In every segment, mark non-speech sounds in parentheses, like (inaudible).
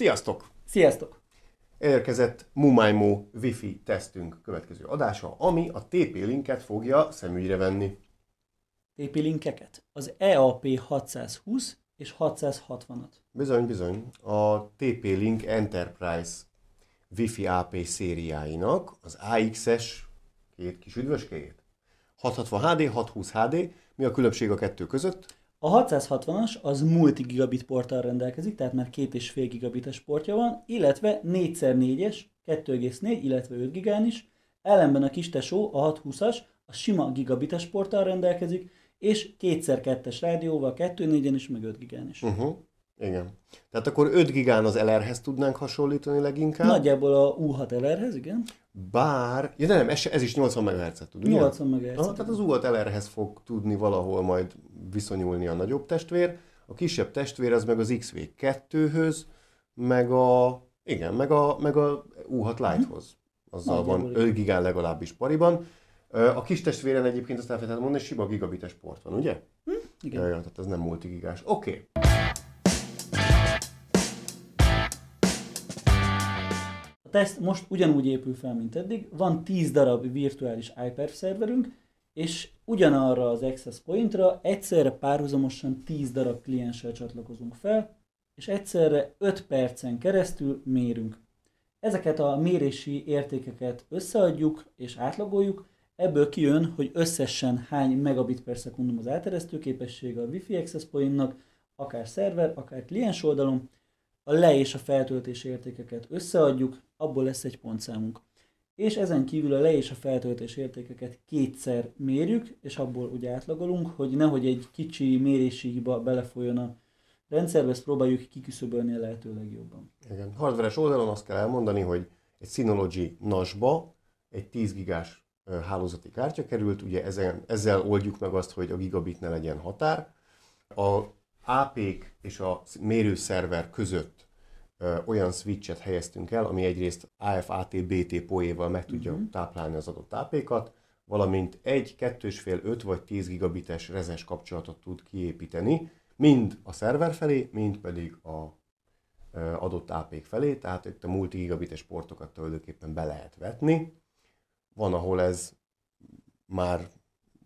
Sziasztok! Sziasztok! Érkezett Mumaimo Wi-Fi tesztünk következő adása, ami a TP-linket fogja szemügyre venni. TP-linkeket? Az EAP 620 és 660-at. Bizony, bizony. A TP-Link Enterprise Wi-Fi AP szériáinak az AX-es két kis üdvöskéjét. 660 HD, 620 HD. Mi a különbség a kettő között? A 660-as az multi-gigabit porttal rendelkezik, tehát már 2,5 gigabites portja van, illetve 4x4-es, 2,4, illetve 5 gigán is, ellenben a kis tesó, a 620-as, a sima gigabites porttal rendelkezik, és 2x2-es rádióval, 2,4-en is, meg 5 gigán is. Uh-huh. Igen. Tehát akkor 5 gigán az LR-hez tudnánk hasonlítani leginkább. Nagyjából a U6 LR-hez, igen. Bár, ja nem, ez, ez is 80 MHz tud, ugye? 80 MHz. tehát az U6 LR-hez fog tudni valahol majd viszonyulni a nagyobb testvér, a kisebb testvér az meg az XV2-höz, meg a, igen, meg a, meg a U6 mhm. Lite-hoz. Azzal Nagyjából van 5 gigán legalábbis pariban. A kis testvéren egyébként azt elfelejtettem mondani, sima gigabites port van, ugye? Hm? Igen. Ja, ja, tehát ez nem multigigás. Oké. Okay. teszt most ugyanúgy épül fel, mint eddig. Van 10 darab virtuális iPerf szerverünk, és ugyanarra az access pointra egyszerre párhuzamosan 10 darab klienssel csatlakozunk fel, és egyszerre 5 percen keresztül mérünk. Ezeket a mérési értékeket összeadjuk és átlagoljuk, ebből kijön, hogy összesen hány megabit per szekundum az áteresztő képessége a Wi-Fi access pointnak, akár szerver, akár kliens oldalon, a le és a feltöltés értékeket összeadjuk, abból lesz egy pontszámunk. És ezen kívül a le és a feltöltés értékeket kétszer mérjük, és abból ugye átlagolunk, hogy nehogy egy kicsi mérési hiba belefolyjon a rendszerbe, ezt próbáljuk kiküszöbölni a lehető legjobban. Igen. Hardveres oldalon azt kell elmondani, hogy egy Synology NAS-ba egy 10 gigás hálózati kártya került, ugye ezen, ezzel oldjuk meg azt, hogy a gigabit ne legyen határ. A AP-k és a mérőszerver között olyan switchet helyeztünk el, ami egyrészt afat bt poéval meg tudja uh-huh. táplálni az adott AP-kat, valamint egy, kettős fél, öt vagy 10 gigabites rezes kapcsolatot tud kiépíteni, mind a szerver felé, mind pedig a adott ap felé, tehát itt a gigabites portokat tulajdonképpen be lehet vetni. Van, ahol ez már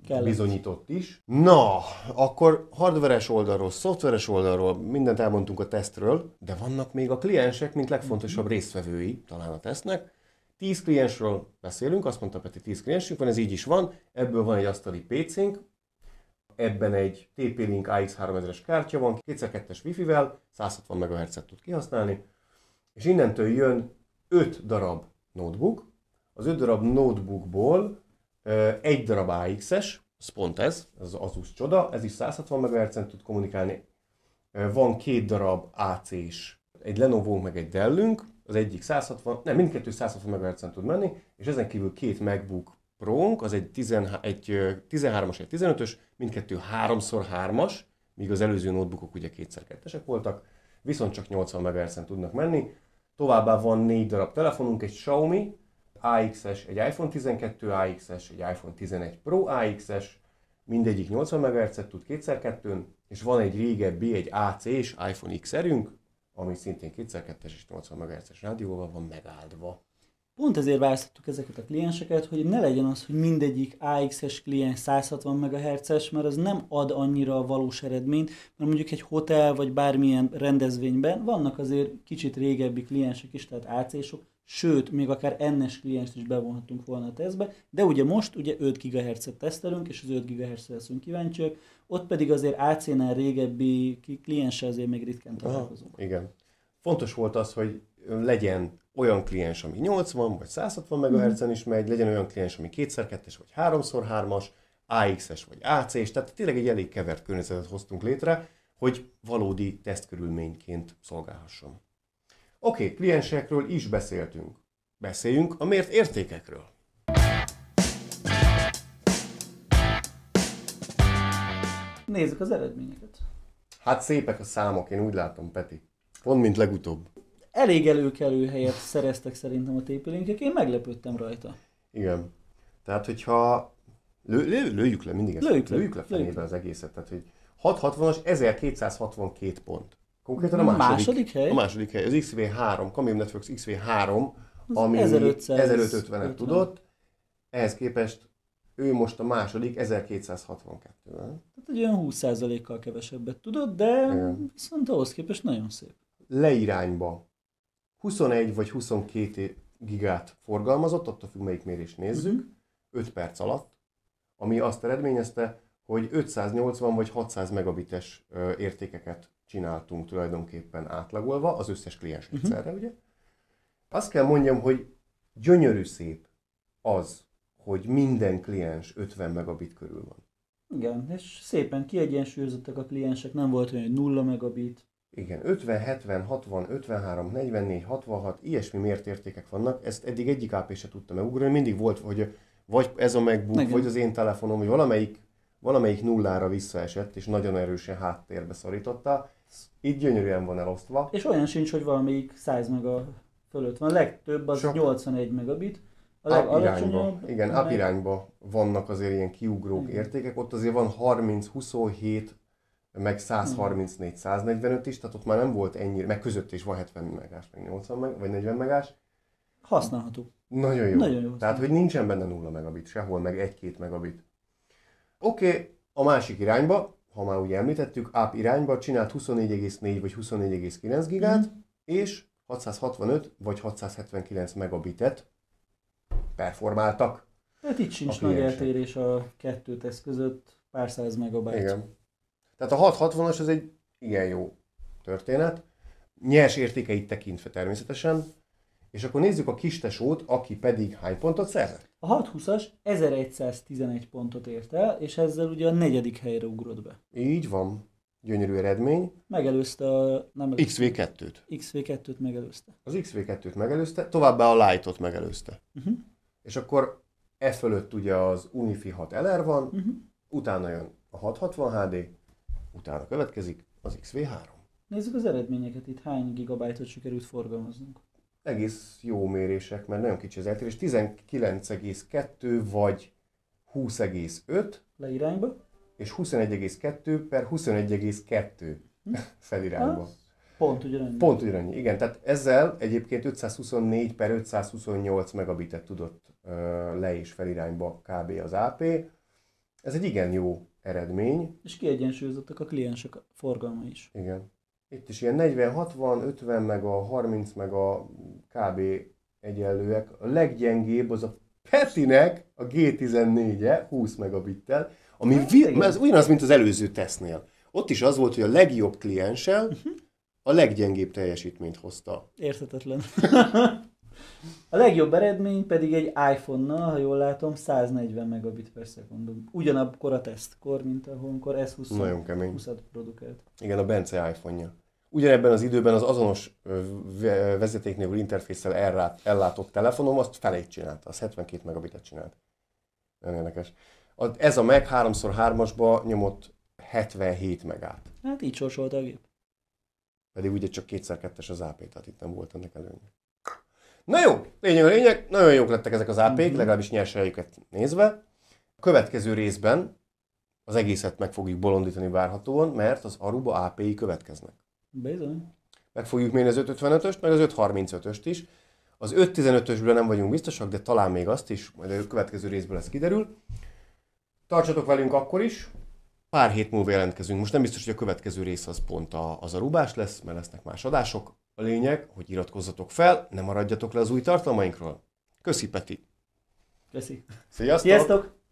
Kellett. Bizonyított is. Na, akkor hardveres oldalról, szoftveres oldalról mindent elmondtunk a tesztről, de vannak még a kliensek, mint legfontosabb mhm. résztvevői talán a tesztnek. Tíz kliensről beszélünk, azt mondta Peti, tíz kliensünk van, ez így is van, ebből van egy asztali PC-nk, ebben egy TP-Link AX3000-es kártya van, 2x2-es Wi-Fi-vel, 160 MHz-et tud kihasználni, és innentől jön 5 darab notebook, az 5 darab notebookból egy darab AX-es, ez pont ez, ez az Asus csoda, ez is 160 mhz tud kommunikálni. Van két darab AC-s, egy lenovo meg egy Dellünk, az egyik 160, nem, mindkettő 160 mhz tud menni, és ezen kívül két MacBook pro az egy, 13, egy 13-as, egy 15-ös, mindkettő 3x3-as, míg az előző notebookok ugye kétszer kettesek voltak, viszont csak 80 mhz tudnak menni. Továbbá van négy darab telefonunk, egy Xiaomi, AXS, egy iPhone 12 AXS, egy iPhone 11 Pro AXS, mindegyik 80 mhz tud 2 x 2 és van egy régebbi, egy AC és iPhone X-erünk, ami szintén 2 x 2 és 80 MHz-es rádióval van megáldva. Pont ezért választottuk ezeket a klienseket, hogy ne legyen az, hogy mindegyik AX-es kliens 160 MHz-es, mert az nem ad annyira a valós eredményt, mert mondjuk egy hotel vagy bármilyen rendezvényben vannak azért kicsit régebbi kliensek is, tehát AC-sok, sőt, még akár ennes klienst is bevonhatunk volna a tesztbe, de ugye most ugye 5 GHz-et tesztelünk, és az 5 GHz-re leszünk kíváncsiak, ott pedig azért AC-nál régebbi klienssel azért még ritkán találkozunk. Aha, igen. Fontos volt az, hogy legyen olyan kliens, ami 80 vagy 160 MHz-en is megy, legyen olyan kliens, ami 2x2-es vagy 3x3-as, AX-es vagy ac es tehát tényleg egy elég kevert környezetet hoztunk létre, hogy valódi tesztkörülményként szolgálhasson. Oké, okay, kliensekről is beszéltünk. Beszéljünk a mért értékekről. Nézzük az eredményeket. Hát szépek a számok, én úgy látom, Peti. Pont, mint legutóbb. Elég előkelő helyet szereztek szerintem a tépélénkek, én meglepődtem rajta. Igen. Tehát, hogyha lő, lő, lőjük le mindig ezt, lőjük, lőjük le, lőjük le fenébe az egészet, tehát, hogy 660-as 1262 pont. Konkrétan a második. második hely? A második hely, az XV3, Cameo Networks XV3, az ami 1550-et tudott, ehhez képest ő most a második 1262-ben. Tehát egy olyan 20%-kal kevesebbet tudott, de Igen. viszont ahhoz képest nagyon szép. Leirányba 21 vagy 22 gigát forgalmazott, attól függ melyik mérés nézzük, uh-huh. Mhm. 5 perc alatt, ami azt eredményezte, hogy 580 vagy 600 megabites értékeket csináltunk tulajdonképpen átlagolva, az összes kliens egyszerre, mhm. uh-huh. ugye? Azt kell mondjam, hogy gyönyörű szép az, hogy minden kliens 50 megabit körül van. Igen, és szépen kiegyensúlyozottak a kliensek, nem volt olyan, hogy 0 megabit. Igen, 50, 70, 60, 53, 44, 66, ilyesmi mértértékek vannak, ezt eddig egyik AP se tudta megugrani, mindig volt, hogy vagy ez a MacBook, Igen. vagy az én telefonom, vagy valamelyik valamelyik nullára visszaesett, és nagyon erősen háttérbe szorította. Így gyönyörűen van elosztva. És olyan sincs, hogy valamelyik 100 meg a fölött van. A legtöbb az Sok... 81 megabit. A legalacsonyabb. Igen, meg... irányba vannak azért ilyen kiugró értékek. Ott azért van 30, 27, meg 134, 145 is, tehát ott már nem volt ennyire, meg között is van 70 megás, meg 80 meg, vagy 40 megás. Használható. Nagyon jó. Nagyon jó. Tehát, hogy nincsen benne 0 megabit sehol, meg 1-2 megabit. Oké, okay, a másik irányba, ha már úgy említettük, app irányba csinált 24,4 vagy 24,9 gigát, mm. és 665 vagy 679 megabitet performáltak. Hát itt sincs nagy eltérés a kettő tesz között, pár száz megabit. Igen. Tehát a 660-as az egy igen jó történet. Nyers értékeit tekintve természetesen, és akkor nézzük a kistesót, aki pedig hány pontot szerzett? A 620-as 1111 pontot ért el, és ezzel ugye a negyedik helyre ugrott be. Így van. Gyönyörű eredmény. Megelőzte a... Nem előzte. XV2-t. XV2-t megelőzte. Az XV2-t megelőzte, továbbá a Light-ot megelőzte. Uh-huh. És akkor e fölött ugye az Unifi 6 LR van, uh-huh. utána jön a 660 HD, utána következik az XV3. Nézzük az eredményeket itt, hány gigabájtot sikerült forgalmaznunk egész jó mérések, mert nagyon kicsi az eltérés. 19,2 vagy 20,5. Leirányba. És 21,2 per 21,2 felirányba. Az pont ugyanannyi. Pont ugyanannyi, igen. Tehát ezzel egyébként 524 per 528 megabitet tudott le és felirányba kb. az AP. Ez egy igen jó eredmény. És kiegyensúlyozottak a kliensek forgalma is. Igen. Itt is ilyen 40, 60, 50, meg a 30, meg a kb. egyenlőek. A leggyengébb az a Petinek a G14-e 20 megabittel, ami hát, vi- ez ugyanaz, mint az előző tesznél. Ott is az volt, hogy a legjobb klienssel mhm. a leggyengébb teljesítményt hozta. Érthetetlen. (laughs) a legjobb eredmény pedig egy iPhone-nal, ha jól látom, 140 megabit per szekundum. Ugyanabb kor a tesztkor, mint ahol, amikor S20 at produkált. Igen, a Bence iPhone-ja. Ugyanebben az időben az azonos vezeték nélkül interfészsel ellátott telefonom azt felét csinálta, az 72 megabitet csinált. Nem érdekes. Ez a meg 3x3-asba nyomott 77 megát. Hát így sorsolt a gép. Pedig ugye csak kétszer kettes az AP, tehát itt nem volt ennek előnye. Na jó, lényeg a lényeg, nagyon jók lettek ezek az AP-k, mm-hmm. legalábbis nyerselejüket nézve. A következő részben az egészet meg fogjuk bolondítani várhatóan, mert az Aruba AP-i következnek. Bizony. Meg fogjuk mérni az 5.55-öst, meg az 5.35-öst is. Az 515 ösben nem vagyunk biztosak, de talán még azt is, majd a következő részből ez kiderül. Tartsatok velünk akkor is, pár hét múlva jelentkezünk. Most nem biztos, hogy a következő rész az pont a, az a rúbás lesz, mert lesznek más adások. A lényeg, hogy iratkozzatok fel, ne maradjatok le az új tartalmainkról. Köszi, Peti! Köszi! Sziasztok! Sziasztok.